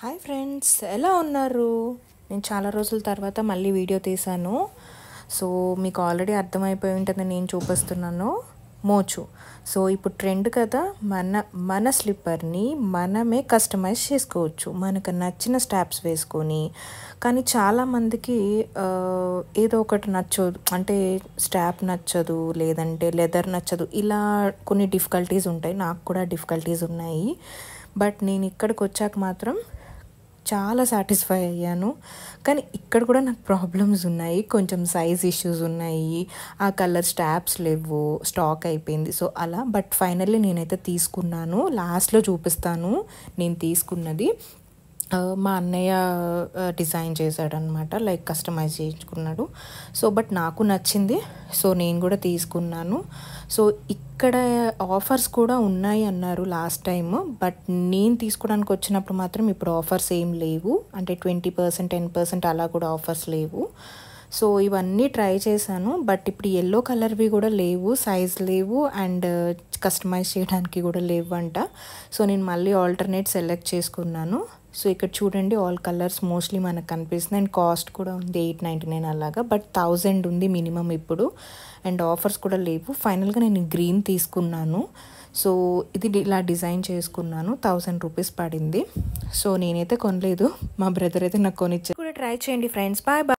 hi friends ఎలా ఉన్నారు నేను చాలా రోజుల తర్వాత మళ్ళీ వీడియో తీశాను సో మీకు ఆల్రెడీ అర్థమైపోయి ఉంటుంది నేను చూపిస్తున్నాను మోచు సో ఇప్పుడు ట్రెండ్ కదా మన మన స్లిప్పర్ని మనమే కస్టమైజ్ చేసుకోవచ్చు మనకు నచ్చిన స్టాప్స్ వేసుకొని కానీ చాలామందికి ఏదో ఒకటి నచ్చదు అంటే స్టాప్ నచ్చదు లేదంటే లెదర్ నచ్చదు ఇలా కొన్ని డిఫికల్టీస్ ఉంటాయి నాకు కూడా డిఫికల్టీస్ ఉన్నాయి బట్ నేను ఇక్కడికి వచ్చాక మాత్రం చాలా సాటిస్ఫై అయ్యాను కానీ ఇక్కడ కూడా నాకు ప్రాబ్లమ్స్ ఉన్నాయి కొంచెం సైజ్ ఇష్యూస్ ఉన్నాయి ఆ కలర్ స్టాప్స్ లేవు స్టాక్ అయిపోయింది సో అలా బట్ ఫైనల్లీ నేనైతే తీసుకున్నాను లాస్ట్లో చూపిస్తాను నేను తీసుకున్నది మా అన్నయ్య డిజైన్ చేశాడనమాట లైక్ కస్టమైజ్ చేయించుకున్నాడు సో బట్ నాకు నచ్చింది సో నేను కూడా తీసుకున్నాను సో ఇక్కడ ఆఫర్స్ కూడా ఉన్నాయి అన్నారు లాస్ట్ టైం బట్ నేను తీసుకోవడానికి వచ్చినప్పుడు మాత్రం ఇప్పుడు ఆఫర్స్ ఏం లేవు అంటే ట్వంటీ పర్సెంట్ టెన్ పర్సెంట్ అలా కూడా ఆఫర్స్ లేవు సో ఇవన్నీ ట్రై చేశాను బట్ ఇప్పుడు ఎల్లో కలర్వి కూడా లేవు సైజ్ లేవు అండ్ కస్టమైజ్ uh, చేయడానికి కూడా లేవు అంట సో నేను మళ్ళీ ఆల్టర్నేట్ సెలెక్ట్ చేసుకున్నాను సో ఇక్కడ చూడండి ఆల్ కలర్స్ మోస్ట్లీ మనకు కనిపిస్తుంది అండ్ కాస్ట్ కూడా ఉంది ఎయిట్ నైంటీ నైన్ అలాగా బట్ థౌజండ్ ఉంది మినిమం ఇప్పుడు అండ్ ఆఫర్స్ కూడా లేవు ఫైనల్గా నేను గ్రీన్ తీసుకున్నాను సో ఇది ఇలా డిజైన్ చేసుకున్నాను థౌజండ్ రూపీస్ పడింది సో నేనైతే కొనలేదు మా బ్రదర్ అయితే నాకు కొనిచ్చాను కూడా ట్రై చేయండి ఫ్రెండ్స్ బాయ్ బాయ్